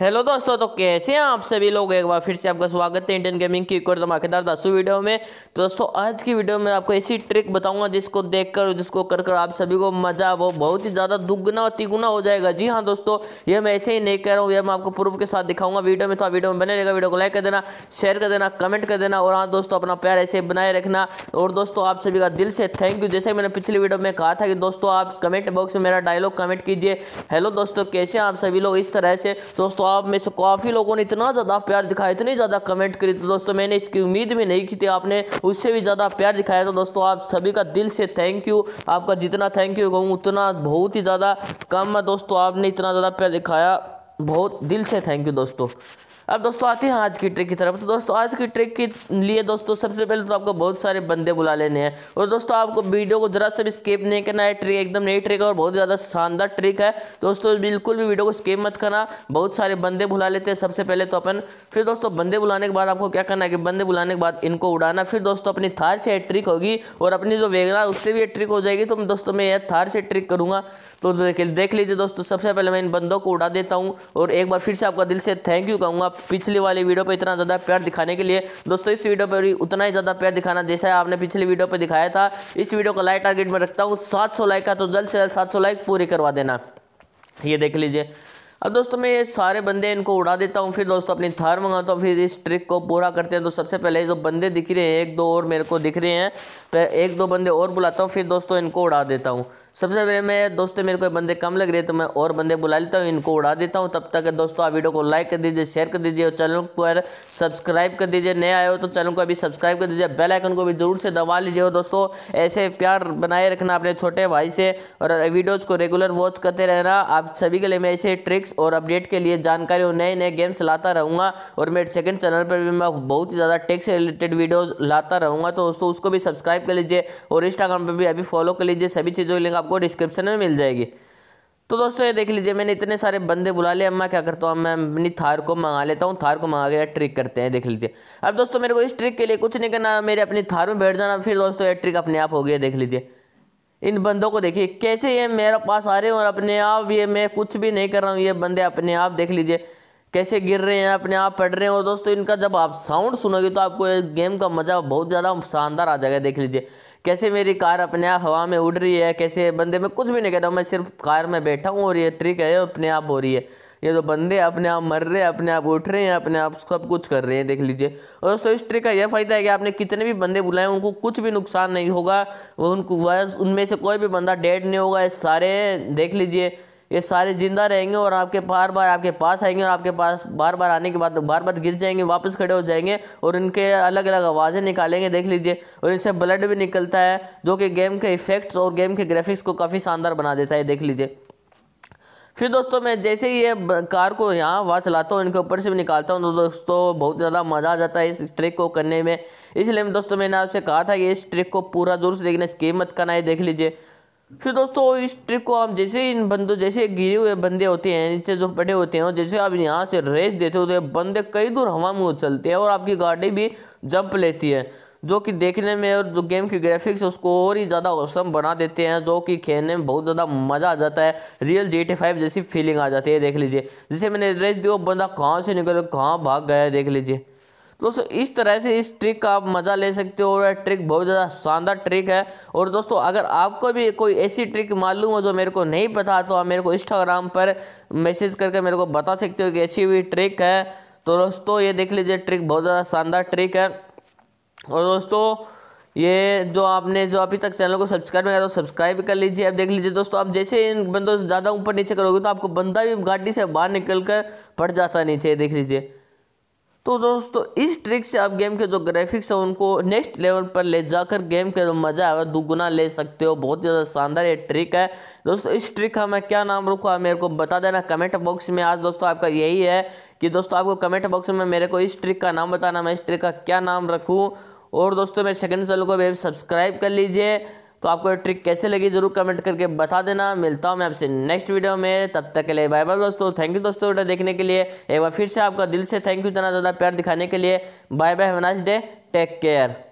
hello दोस्तों तो कैसे हैं आप सभी लोग एक बार फिर से आपका स्वागत है इंडियन गेमिंग की एक और धमाकेदार दसवीं वीडियो में तो दोस्तों आज की वीडियो में आपको ऐसी ट्रिक बताऊंगा जिसको देखकर जिसको कर कर आप सभी को मजा वो बहुत ही ज़्यादा दुगना और तिगुना हो जाएगा जी हाँ दोस्तों ये मैं ऐसे ही नहीं कह रहा हूँ यह मैं आपको प्रूफ के साथ दिखाऊंगा वीडियो में तो आप वीडियो में बने रहेगा वीडियो को लाइक कर देना शेयर कर देना कमेंट कर देना और हाँ दोस्तों अपना प्यार ऐसे बनाए रखना और दोस्तों आप सभी का दिल से थैंक यू जैसे मैंने पिछली वीडियो में कहा था कि दोस्तों आप कमेंट बॉक्स में मेरा डायलॉग कमेंट कीजिए हेलो दोस्तों कैसे आप सभी लोग इस तरह से दोस्तों आप में से काफ़ी लोगों ने इतना ज़्यादा प्यार दिखाया इतनी ज़्यादा कमेंट करी तो दोस्तों मैंने इसकी उम्मीद भी नहीं की थी आपने उससे भी ज़्यादा प्यार दिखाया तो दोस्तों आप सभी का दिल से थैंक यू आपका जितना थैंक यू कहूँ उतना बहुत ही ज़्यादा कम है दोस्तों आपने इतना ज़्यादा प्यार दिखाया बहुत दिल से थैंक यू दोस्तों अब दोस्तों आते हैं आज की ट्रिक की तरफ तो दोस्तों आज की ट्रिक के लिए दोस्तों सबसे पहले तो आपको बहुत सारे बंदे बुला लेने हैं और दोस्तों आपको वीडियो को ज़रा से भी स्केप नहीं करना है ट्रिक एकदम नई ट्रिक है और बहुत ज़्यादा शानदार ट्रिक है दोस्तों बिल्कुल भी वीडियो को स्केप मत करना बहुत सारे बंदे बुला लेते हैं सबसे पहले तो अपन फिर दोस्तों बंदे बुलाने के बाद आपको क्या करना है कि बंदे बुलाने के बाद इनको उड़ाना फिर दोस्तों अपनी थार से ट्रिक होगी और अपनी जो वेगना उससे भी ट्रिक हो जाएगी तो दोस्तों मैं यह थार से ट्रिक करूँगा तो देख लीजिए दोस्तों सबसे पहले मैं इन बंदों को उड़ा देता हूँ और एक बार फिर से आपका दिल से थैंक यू कहूँगा पिछले वाली वीडियो पर इतना ज़्यादा प्यार दिखाने के लिए दोस्तों इस वीडियो पर उतना ही ज़्यादा प्यार दिखाना जैसा आपने पिछली वीडियो पर दिखाया था इस वीडियो को लाइक टारगेट में रखता हूँ सात लाइक का तो जल्द से जल्द सात लाइक पूरी करवा देना ये देख लीजिए अब दोस्तों मैं ये सारे बंदे इनको उड़ा देता हूँ फिर दोस्तों अपनी थार मंगाता हूँ फिर इस ट्रिक को पूरा करते हैं तो सबसे पहले जो बंदे दिख रहे हैं एक दो और मेरे को दिख रहे हैं एक दो बंदे और बुलाता हूँ फिर दोस्तों इनको उड़ा देता हूँ सबसे पहले मैं दोस्तों मेरे को बंदे कम लग रहे तो मैं और बंदे बुला लेता हूँ इनको उड़ा देता हूँ तब तक दोस्तों आप वीडियो को लाइक कर दीजिए शेयर कर दीजिए और चैनल पर सब्सक्राइब कर दीजिए नए आए हो तो चैनल को अभी सब्सक्राइब कर दीजिए बेल आइकन को भी ज़रूर से दबा लीजिए और दोस्तों ऐसे प्यार बनाए रखना अपने छोटे भाई से और वीडियोज़ को रेगुलर वॉच करते रहना आप सभी के लिए मैं ऐसे ट्रिक्स और अपडेट के लिए जानकारी और नए नए गेम्स लाता रहूँगा और मेरे सेकेंड चैनल पर भी मैं बहुत ही ज़्यादा टेक्स से रिलेटेड वीडियोज़ लाता रहूँगा तो दोस्तों उसको भी सब्सक्राइब कर लीजिए और इंस्टाग्राम पर भी अभी फॉलो कर लीजिए सभी चीज़ों के लिए आपको डिस्क्रिप्शन में मिल जाएगी तो दोस्तों ये देख लीजिए मैंने इतने सारे बंदे बुला लिए अब मैं क्या करता हूँ मैं अपनी थार को मंगा लेता हूँ थार को मंगा के ट्रिक करते हैं देख लीजिए अब दोस्तों मेरे को इस ट्रिक के लिए कुछ नहीं करना मेरे अपनी थार में बैठ जाना फिर दोस्तों ये ट्रिक अपने आप हो गया देख लीजिए इन बंदों को देखिए कैसे ये मेरे पास आ रहे हैं और अपने आप ये मैं कुछ भी नहीं कर रहा हूँ ये बंदे अपने आप देख लीजिए कैसे गिर रहे हैं अपने आप पढ़ रहे हैं और दोस्तों इनका जब आप साउंड सुनोगे तो आपको गेम का मज़ा बहुत ज़्यादा शानदार आ जाएगा देख लीजिए कैसे मेरी कार अपने आप हवा में उड़ रही है कैसे बंदे में कुछ भी नहीं कह रहा हूँ मैं सिर्फ कार में बैठा हूँ और ये ट्रिक है अपने आप हो रही है ये तो बंदे अपने आप मर रहे हैं अपने आप उठ रहे हैं अपने आप सब कुछ कर रहे हैं देख लीजिए और दोस्तों इस ट्रिक का यह फ़ायदा है कि आपने कितने भी बंदे बुलाए उनको कुछ भी नुकसान नहीं होगा उनको उनमें से कोई भी बंदा डेड नहीं होगा सारे देख लीजिए ये सारे ज़िंदा रहेंगे और आपके बार बार आपके पास आएंगे और आपके पास बार बार आने के बाद तो बार बार गिर जाएंगे वापस खड़े हो जाएंगे और इनके अलग अलग आवाज़ें निकालेंगे देख लीजिए और इनसे ब्लड भी निकलता है जो कि गेम के इफेक्ट्स और गेम के ग्राफिक्स को काफ़ी शानदार बना देता है देख लीजिए फिर दोस्तों मैं जैसे ही ये कार को यहाँ वहाँ चलाता हूँ इनके ऊपर से भी निकालता हूँ तो दोस्तों बहुत ज़्यादा मज़ा आ जाता है इस ट्रिक को करने में इसलिए दोस्तों मैंने आपसे कहा था कि इस ट्रिक को पूरा जोर से देखना स्कीम मत करना है देख लीजिए फिर दोस्तों इस ट्रिक को आप जैसे इन बंदों जैसे गिरे हुए बंदे होते हैं नीचे जो पड़े होते हैं जैसे आप यहाँ से रेस देते हो तो बंदे कई दूर हवा में उछलते हैं और आपकी गाड़ी भी जंप लेती है जो कि देखने में और जो गेम की ग्राफिक्स उसको और ही ज़्यादा औसम बना देते हैं जो कि खेलने में बहुत ज़्यादा मज़ा आ जाता है रियल जी टी फाइव जैसी फीलिंग आ जाती है देख लीजिए जैसे मैंने रेस दी वो बंदा कहाँ से निकल कहाँ भाग गया है देख लीजिए दोस्तों इस तरह से इस ट्रिक का आप मज़ा ले सकते हो यह ट्रिक बहुत ज़्यादा शानदार ट्रिक है और दोस्तों अगर आपको भी कोई ऐसी ट्रिक मालूम हो जो मेरे को नहीं पता तो आप मेरे को इंस्टाग्राम पर मैसेज करके मेरे को बता सकते हो कि ऐसी भी ट्रिक है तो दोस्तों ये देख लीजिए ट्रिक बहुत ज़्यादा शानदार ट्रिक है और दोस्तों ये जो आपने जो अभी तक चैनल को सब्सक्राइब नहीं किया तो सब्सक्राइब कर लीजिए अब देख लीजिए दोस्तों आप जैसे इन बंदों से ज़्यादा ऊपर नीचे करोगे तो आपको बंदा भी गाड़ी से बाहर निकल कर पड़ जाता नीचे देख लीजिए तो दोस्तों इस ट्रिक से आप गेम के जो ग्राफिक्स हैं उनको नेक्स्ट लेवल पर ले जाकर गेम के जो मज़ा है वह दोगुना ले सकते हो बहुत ज़्यादा शानदार ये ट्रिक है दोस्तों इस ट्रिक का मैं क्या नाम रखूँ आप मेरे को बता देना कमेंट बॉक्स में आज दोस्तों आपका यही है कि दोस्तों आपको कमेंट बॉक्स में मेरे को इस ट्रिक का नाम बताना मैं इस ट्रिक का क्या नाम रखूँ और दोस्तों मेरे सेकेंड चैनल को भी सब्सक्राइब कर लीजिए तो आपको ये ट्रिक कैसे लगी ज़रूर कमेंट करके बता देना मिलता हूँ मैं आपसे नेक्स्ट वीडियो में तब तक के लिए बाय बाय दोस्तों थैंक यू दोस्तों वीडियो देखने के लिए एक बार फिर से आपका दिल से थैंक यू इतना ज़्यादा प्यार दिखाने के लिए bye bye have nice day take care